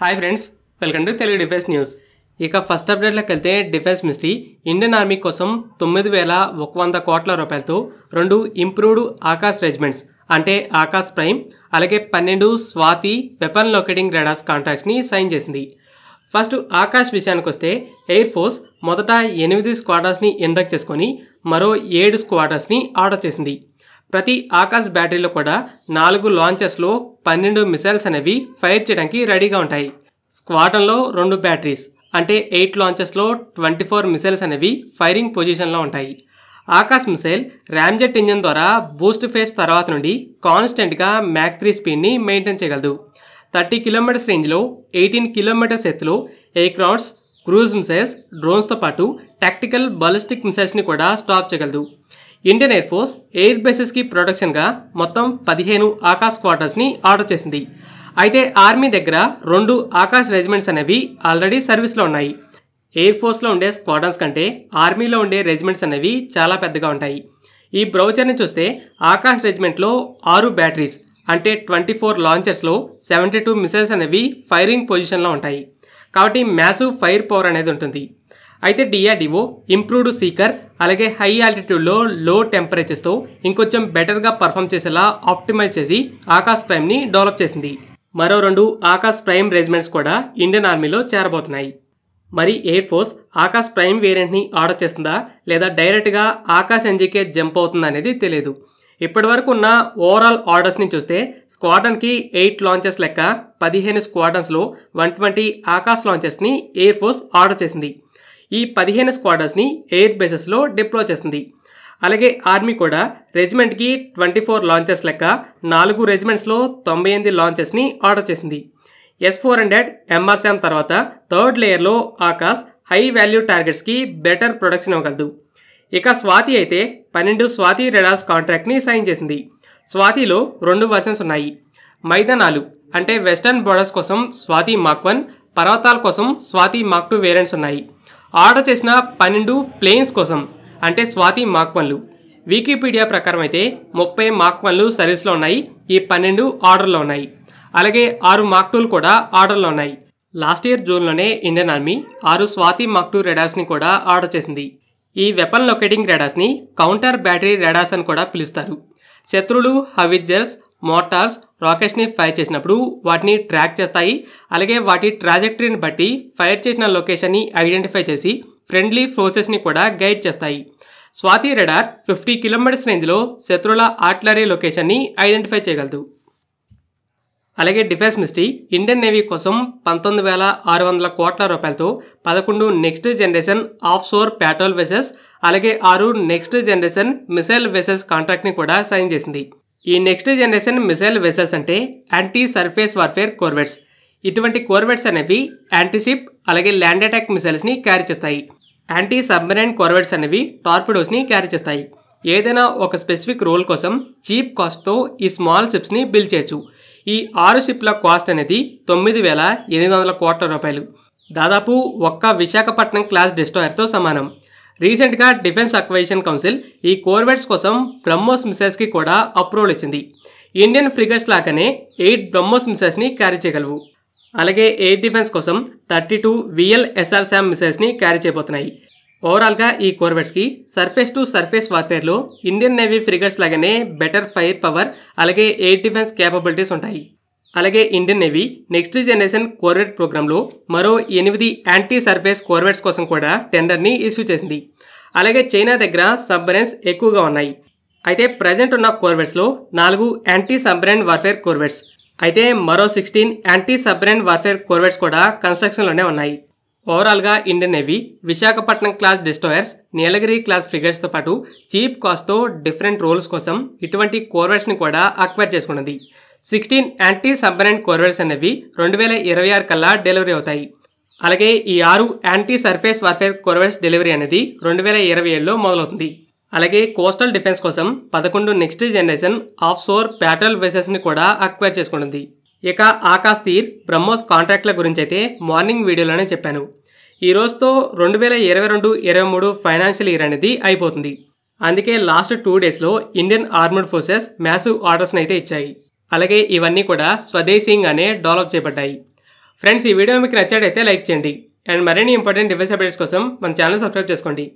hi friends welcome to Telugu defence news ఇక first అప్డేట్లోకి వెళ్తే డిఫెన్స్ మినిస్ట్రీ ఇండియన్ ఆర్మీ కోసం తొమ్మిది వేల ఒక వంద కోట్ల రూపాయలతో రెండు ఇంప్రూవ్డ్ ఆకాశ్ రెజిమెంట్స్ అంటే ఆకాశ్ ప్రైమ్ అలాగే పన్నెండు స్వాతి వెపన్ లొకేటింగ్ రెడాస్ కాంట్రాక్ట్స్ని సైన్ చేసింది ఫస్ట్ ఆకాశ్ విషయానికి వస్తే ఎయిర్ ఫోర్స్ మొదట ఎనిమిది స్క్వాడర్స్ని ఇండక్ట్ చేసుకొని మరో ఏడు స్క్వాడర్స్ని ఆర్డర్ చేసింది ప్రతి ఆకాశ్ బ్యాటరీలో కూడా నాలుగు లాంచెస్లో పన్నెండు మిసైల్స్ అనేవి ఫైర్ చేయడానికి రెడీగా ఉంటాయి స్క్వాటన్లో రెండు బ్యాటరీస్ అంటే ఎయిట్ లాంచెస్లో ట్వంటీ ఫోర్ మిసైల్స్ అనేవి ఫైరింగ్ పొజిషన్లో ఉంటాయి ఆకాశ్ మిసైల్ ర్యామ్జెట్ ఇంజన్ ద్వారా బూస్ట్ ఫేస్ తర్వాత నుండి కాన్స్టెంట్గా మ్యాక్ త్రీ స్పీడ్ని మెయింటైన్ చేయగలదు థర్టీ కిలోమీటర్స్ రేంజ్లో ఎయిటీన్ కిలోమీటర్స్ ఎత్తులో ఎయిక్రాఫ్ట్స్ క్రూజ్ మిసైల్స్ డ్రోన్స్తో పాటు టాక్టికల్ బాలిస్టిక్ మిసైల్స్ని కూడా స్టాప్ చేయగలదు ఇండియన్ ఎయిర్ ఫోర్స్ ఎయిర్ బేసెస్కి ప్రొటెక్షన్గా మొత్తం పదిహేను ఆకాశ్ క్వార్టర్స్ని ఆర్డర్ చేసింది అయితే ఆర్మీ దగ్గర రెండు ఆకాశ్ రెజిమెంట్స్ అనేవి ఆల్రెడీ సర్వీస్లో ఉన్నాయి ఎయిర్ ఫోర్స్లో ఉండే స్క్వాడ్రన్స్ కంటే ఆర్మీలో ఉండే రెజిమెంట్స్ అనేవి చాలా పెద్దగా ఉంటాయి ఈ బ్రౌచర్ని చూస్తే ఆకాశ్ రెజిమెంట్లో ఆరు బ్యాటరీస్ అంటే ట్వంటీ ఫోర్ లాంచర్స్లో సెవెంటీ టూ మిసైల్స్ అనేవి ఫైరింగ్ పొజిషన్లో ఉంటాయి కాబట్టి మ్యాసివ్ ఫైర్ పవర్ అనేది ఉంటుంది అయితే డిఆర్డిఓ ఇంప్రూవ్డ్ సీకర్ అలాగే హై ఆల్టిట్యూడ్లో లో టెంపరేచర్స్తో ఇంకొంచెం బెటర్గా పర్ఫామ్ చేసేలా ఆప్టిమైజ్ చేసి ఆకాశ్ ప్రైమ్ని డెవలప్ చేసింది మరో రెండు ఆకాశ్ ప్రైమ్ రెజిమెంట్స్ కూడా ఇండియన్ ఆర్మీలో చేరబోతున్నాయి మరి ఎయిర్ ఫోర్స్ ఆకాశ్ ప్రైమ్ వేరియంట్ని ఆర్డర్ చేస్తుందా లేదా డైరెక్ట్గా ఆకాశ్ ఎన్జీకే జంప్ అవుతుందా అనేది తెలియదు ఇప్పటి వరకు ఉన్న ఓవరాల్ ఆర్డర్స్ని చూస్తే స్క్వాడన్కి ఎయిట్ లాంచెస్ లెక్క పదిహేను స్క్వాడన్స్లో వన్ ట్వంటీ ఆకాశ్ లాంచెస్ని ఎయిర్ ఫోర్స్ ఆర్డర్ చేసింది ఈ పదిహేను స్క్వాడర్స్ని ఎయిర్ బేసెస్లో డిప్లో చేసింది అలాగే ఆర్మీ కూడా రెజిమెంట్కి ట్వంటీ ఫోర్ లాంచెస్ లెక్క నాలుగు రెజిమెంట్స్లో తొంభై ఎనిమిది లాంచెస్ని ఆర్డర్ చేసింది ఎస్ ఫోర్ హండ్రెడ్ ఎంఆర్సామ్ తర్వాత థర్డ్ లేయర్లో ఆకాశ్ హై వాల్యూ టార్గెట్స్కి బెటర్ ప్రొడక్షన్ ఇవ్వగలదు ఇక స్వాతి అయితే పన్నెండు స్వాతి రెడాస్ కాంట్రాక్ట్ని సైన్ చేసింది స్వాతిలో రెండు వర్షన్స్ ఉన్నాయి మైదానాలు అంటే వెస్టర్న్ బోర్డర్స్ కోసం స్వాతి మాక్ వన్ పర్వతాల కోసం స్వాతి మాక్ టూ వేరియంట్స్ ఉన్నాయి ఆర్డర్ చేసిన పన్నెండు ప్లేన్స్ కోసం అంటే స్వాతి మాక్ పన్లు వికీపీడియా ప్రకారం అయితే ముప్పై మాక్ మాక్వన్లు సర్వీస్లో ఉన్నాయి ఈ పన్నెండు ఆర్డర్లో ఉన్నాయి అలాగే ఆరు మాక్టూలు కూడా ఆర్డర్లో ఉన్నాయి లాస్ట్ ఇయర్ జూన్లోనే ఇండియన్ ఆర్మీ ఆరు స్వాతి మాక్టూ రెడార్స్ని కూడా ఆర్డర్ చేసింది ఈ వెపన్ లొకేటింగ్ రెడార్స్ని కౌంటర్ బ్యాటరీ రెడార్స్ అని కూడా పిలుస్తారు శత్రులు హవిజర్స్ మోటార్స్ రాకెట్స్ని ఫైర్ చేసినప్పుడు వాటిని ట్రాక్ చేస్తాయి అలాగే వాటి ట్రాజెక్టరీని బట్టి ఫైర్ చేసిన లొకేషన్ని ఐడెంటిఫై చేసి ఫ్రెండ్లీ ఫోర్సెస్ని కూడా గైడ్ చేస్తాయి స్వాతి రెడార్ ఫిఫ్టీ కిలోమీటర్స్ రేంజ్లో శత్రువుల ఆర్టిలరీ లొకేషన్ని ఐడెంటిఫై చేయగలదు అలాగే డిఫెన్స్ మినిస్ట్రీ ఇండియన్ నేవీ కోసం పంతొమ్మిది వేల ఆరు వందల కోట్ల రూపాయలతో పదకొండు next generation offshore patrol వెసెస్ అలాగే ఆరు నెక్స్ట్ జనరేషన్ మిసైల్ వెసెస్ కాంట్రాక్ట్ని కూడా సైన్ చేసింది ఈ నెక్స్ట్ జనరేషన్ మిసైల్ వెసల్స్ అంటే యాంటీ సర్ఫేస్ వార్ఫేర్ కోర్వెట్స్ ఇటువంటి కోర్వెట్స్ అనేవి యాంటీషిప్ అలాగే ల్యాండ్ అటాక్ మిసైల్స్ని క్యారీ చేస్తాయి యాంటీ సబ్మరైన్ కోర్వెట్స్ అనేవి టార్పిడోస్ని క్యారీ చేస్తాయి ఏదైనా ఒక స్పెసిఫిక్ రోల్ కోసం చీప్ కాస్ట్తో ఈ స్మాల్ షిప్స్ని బిల్ చేయొచ్చు ఈ ఆరు షిప్ల కాస్ట్ అనేది తొమ్మిది వేల ఎనిమిది వందల కోట్ల రూపాయలు దాదాపు ఒక్క విశాఖపట్నం క్లాస్ డిస్ట్రాయర్తో సమానం రీసెంట్గా డిఫెన్స్ అక్వైషన్ కౌన్సిల్ ఈ కోర్వెట్స్ కోసం బ్రహ్మోస్ మిసైల్స్కి కూడా అప్రూవల్ ఇచ్చింది ఇండియన్ ఫ్రిగర్స్ లాగానే ఎయిట్ బ్రహ్మోస్ మిసైల్స్ని క్యారీ చేయగలవు అలాగే ఎయిర్ డిఫెన్స్ కోసం thirty two VL SR SAM మిసైల్స్ని క్యారీ చేయబోతున్నాయి ఓవరాల్గా ఈ కోర్వెట్స్కి సర్ఫేస్ టు సర్ఫేస్ వార్ఫేర్లో ఇండియన్ నేవీ ఫ్రిగర్స్ లాగానే బెటర్ ఫైర్ పవర్ అలాగే ఎయిర్ డిఫెన్స్ కేపబిలిటీస్ ఉంటాయి అలాగే Indian navy next generation corvette ప్రోగ్రాంలో మరో ఎనిమిది యాంటీ సర్ఫేస్ కోర్వెట్స్ కోసం కూడా టెండర్ని ఇష్యూ చేసింది అలాగే చైనా దగ్గర సబ్మరైన్స్ ఎక్కువగా ఉన్నాయి అయితే ప్రజెంట్ ఉన్న కోర్వెట్స్లో నాలుగు యాంటీ సబ్మరైన్ వార్ఫేర్ కోర్వెట్స్ అయితే మరో sixteen anti submarine warfare corvettes కూడా కన్స్ట్రక్షన్లోనే ఉన్నాయి ఓవరాల్గా Indian navy Visakhapatnam class destroyers Nilgiri class ఫిగర్స్తో పాటు చీప్ కాస్ట్తో డిఫరెంట్ రోల్స్ కోసం ఇటువంటి కోర్వెట్స్ని కూడా అక్వైర్ చేసుకున్నది సిక్స్టీన్ యాంటీ సబ్మెరైన్ కోర్వెల్స్ అనేవి రెండు వేల ఇరవై ఆరు కల్లా డెలివరీ అవుతాయి అలాగే ఈ ఆరు anti surface warfare corvettes delivery అనేది రెండు వేల ఇరవై ఏడులో మొదలవుతుంది అలాగే కోస్టల్ డిఫెన్స్ కోసం పదకొండు next generation offshore patrol వెసెస్ని కూడా అక్వైర్ చేసుకుంటుంది ఇక ఆకాశ్ తీర్ బ్రహ్మోస్ కాంట్రాక్ట్ల గురించి అయితే మార్నింగ్ వీడియోలోనే చెప్పాను ఈ రోజుతో రెండు వేల ఇరవై రెండు ఇరవై మూడు ఫైనాన్షియల్ ఇయర్ అనేది అయిపోతుంది అందుకే లాస్ట్ టూ డేస్లో ఇండియన్ ఆర్మర్డ్ ఫోర్సెస్ మ్యాసివ్ ఆర్డర్స్ని అయితే ఇచ్చాయి అలాగే ఇవన్నీ కూడా స్వదేశీయంగానే డెవలప్ చేయబడ్డాయి ఫ్రెండ్స్ ఈ వీడియో మీకు నచ్చాడైతే లైక్ చేయండి అండ్ మరిన్ని ఇంపార్టెంట్ డివైస్ అప్డేట్స్ కోసం మన ఛానల్ సబ్స్క్రైబ్ చేసుకోండి